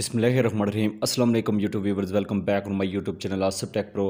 बिसमीम अस्सलाम YouTube viewers welcome back on my YouTube channel Asif tech pro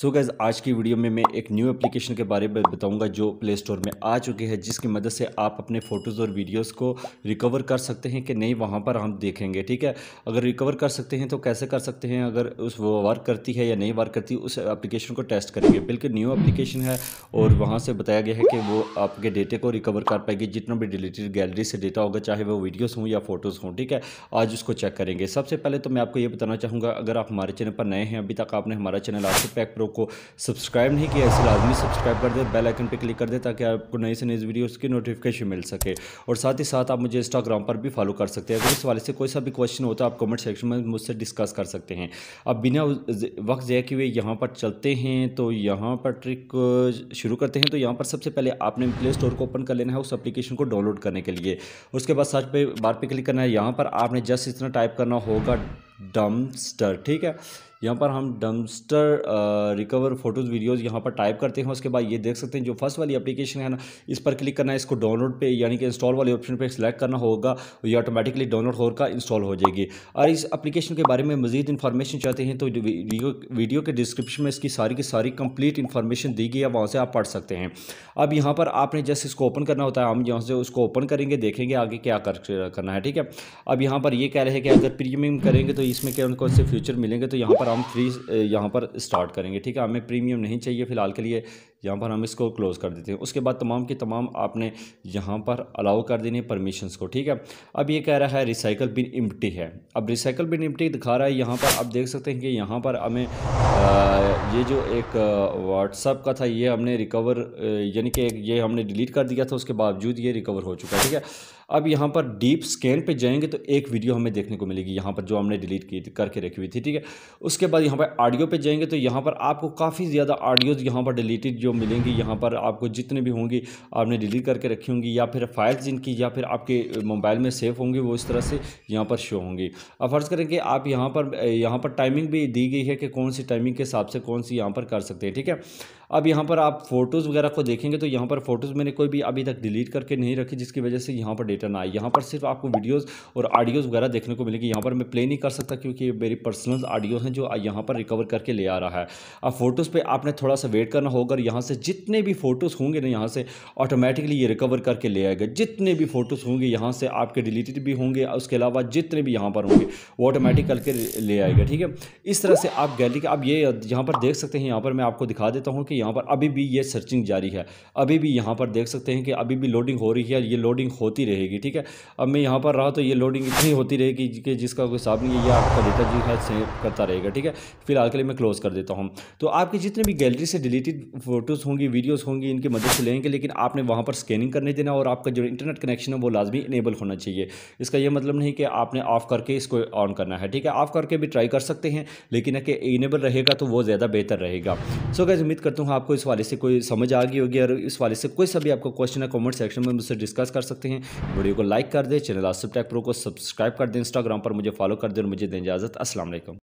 so guys आज की वीडियो में मैं एक न्यू एप्लीकेशन के बारे में बताऊंगा जो प्ले स्टोर में आ चुकी है जिसकी मदद से आप अपने फ़ोटोज़ और वीडियोस को रिकवर कर सकते हैं कि नहीं वहां पर हम देखेंगे ठीक है अगर रिकवर कर सकते हैं तो कैसे कर सकते हैं अगर उस वो वर्क करती है या नहीं वर्क करती उस एप्लीकेशन को टेस्ट करेंगे बिल्कुल न्यू एप्लीकेशन है और वहाँ से बताया गया है कि वो आपके डेटे को रिकवर कर पाएगी जितना भी डिलीटेड गैलरी से डेटा होगा चाहे वो वीडियोज़ हों या फ़ोटोज़ हों ठीक है आज उसको चेक करेंगे सबसे पहले तो मैं आपको ये बताना चाहूँगा अगर आप हमारे चैनल पर नए हैं अभी तक आपने हमारा चैनल आज पैक प्रो को सब्सक्राइब नहीं किया इसे लाजमी सब्सक्राइब कर दे बेल आइकन पर क्लिक कर दे ताकि आपको नई से नई वीडियो की नोटिफिकेशन मिल सके और साथ ही साथ आप मुझे इंस्टाग्राम पर भी फॉलो कर सकते हैं अगर इस वाले से कोई सा भी क्वेश्चन होता है आप कमेंट सेक्शन में मुझसे डिस्कस कर सकते हैं अब बिना वक्त कि वे यहाँ पर चलते हैं तो यहाँ पर ट्रिक शुरू करते हैं तो यहाँ पर सबसे पहले आपने प्ले स्टोर को ओपन कर लेना है उस एप्लीकेशन को डाउनलोड करने के लिए उसके बाद सर्च पे बार पे क्लिक करना है यहाँ पर आपने जस्ट इतना टाइप करना होगा डम्पस्टर ठीक है यहाँ पर हम डम्स्टर रिकवर फोटोज़ वीडियोज़ यहाँ पर टाइप करते हैं उसके बाद ये देख सकते हैं जो फर्स्ट वाली एप्लीकेशन है ना इस पर क्लिक करना है इसको डाउनलोड पे यानी कि इंस्टॉल वाले ऑप्शन पर सिलेक्ट करना होगा ये ऑटोमेटिकली डाउनलोड होकर इंस्टॉल हो जाएगी और इस एप्लीकेशन के बारे में मजीद इन्फॉर्मेशन चाहते हैं तो वीडियो, के डिस्क्रिप्शन में इसकी सारी की सारी कंप्लीट इन्फॉर्मेशन दी गई है वहाँ से आप पढ़ सकते हैं अब यहाँ पर आपने जस्ट इसको ओपन करना होता है हम यहाँ से उसको ओपन करेंगे देखेंगे आगे क्या करना है ठीक है अब यहाँ पर ये कह रहे हैं कि अगर प्रीमियम करेंगे तो इसमें क्या उनको फ्यूचर मिलेंगे तो यहाँ पर हम फ्री यहाँ पर स्टार्ट करेंगे ठीक है हमें प्रीमियम नहीं चाहिए फ़िलहाल के लिए यहाँ पर हम इसको क्लोज़ कर देते हैं उसके बाद तमाम के तमाम आपने यहाँ पर अलाउ कर देने परमिशंस को ठीक है अब ये कह रहा है रिसाइकल बिन इम्प्टी है अब रिसाइकल बिन इम्प्टी दिखा रहा है यहाँ पर आप देख सकते हैं कि यहाँ पर हमें ये जो एक व्हाट्सअप का था ये हमने रिकवर यानी कि ये हमने डिलीट कर दिया था उसके बावजूद ये रिकवर हो चुका है ठीक है अब यहाँ पर डीप स्कैन पे जाएंगे तो एक वीडियो हमें देखने को मिलेगी यहाँ पर जो हमने डिलीट की करके रखी हुई थी ठीक है उसके बाद यहाँ पर ऑडियो पे जाएंगे तो यहाँ पर आपको काफ़ी ज़्यादा ऑडियोज़ यहाँ पर डिलीटेड जो जो मिलेंगी यहाँ पर आपको जितने भी होंगी आपने डिलीट करके रखी होंगी या फिर फाइल्स जिनकी या फिर आपके मोबाइल में सेफ होंगी वो इस तरह से यहाँ पर शो होंगी अब फ़र्ज़ करें कि आप यहाँ पर यहाँ पर टाइमिंग भी दी गई है कि कौन सी टाइमिंग के हिसाब से कौन सी यहाँ पर कर सकते हैं ठीक है अब यहाँ पर आप फोटोज़ वगैरह को देखेंगे तो यहाँ पर फोटोज़ मैंने कोई भी अभी तक डिलीट करके नहीं रखी जिसकी वजह से यहाँ पर डेटा ना आए यहाँ पर सिर्फ आपको वीडियोस और ऑडियोज़ वगैरह देखने को मिलेगी यहाँ पर मैं प्ले नहीं कर सकता क्योंकि मेरी पर्सनल ऑडियो हैं जो यहाँ पर रिकवर करके ले आ रहा है अब फोटोज़ पर आपने थोड़ा सा वेट करना होगा यहाँ से जितने भी फ़ोटोज़ होंगे ना यहाँ से ऑटोमेटिकली ये रिकवर करके ले आएगा जितने भी फ़ोटोज़ होंगे यहाँ से आपके डिलीटेड भी होंगे उसके अलावा जितने भी यहाँ पर होंगे वो ऑटोमेटिक करके ले आएगा ठीक है इस तरह से आप गैलरी आप ये यहाँ पर देख सकते हैं यहाँ पर मैं आपको दिखा देता हूँ कि यहाँ पर अभी भी ये सर्चिंग जारी है अभी भी यहाँ पर देख सकते हैं कि अभी भी लोडिंग हो रही है ये लोडिंग होती रहेगी ठीक है अब मैं यहाँ पर रहा तो ये लोडिंग इतनी होती रहेगी कि जिसका कोई हिसाब नहीं है ये आपका डेटा जो है सेव करता रहेगा ठीक है फिलहाल के लिए मैं क्लोज़ कर देता हूँ तो आपकी जितने भी गैलरी से डिलीटेड फोटो फ़ोटोज़ होंगी वीडियोज़ होंगी इनकी मदद से लेंगे लेकिन आपने वहाँ पर स्कैनिंग करने देना और आपका जो इंटरनेट कनेक्शन है वो लाजमी इनेबल होना चाहिए इसका यह मतलब नहीं कि आपने ऑफ़ करके इसको ऑन करना है ठीक है ऑफ़ करके भी ट्राई कर सकते हैं लेकिन अगर इनेबल रहेगा तो वो ज़्यादा बेहतर रहेगा सो गैज़ उम्मीद करता हूँ आपको इस वाले से कोई समझ आ गई होगी और इस वाले से कोई सभी आपका क्वेश्चन है कॉमेंट सेक्शन में मुझसे डिस्कस कर सकते हैं वीडियो को लाइक कर दें चैनल आसिफ टैक प्रो को सब्सक्राइब कर दें इंस्टाग्राम पर मुझे फॉलो कर दें और मुझे दें इजाज़त असल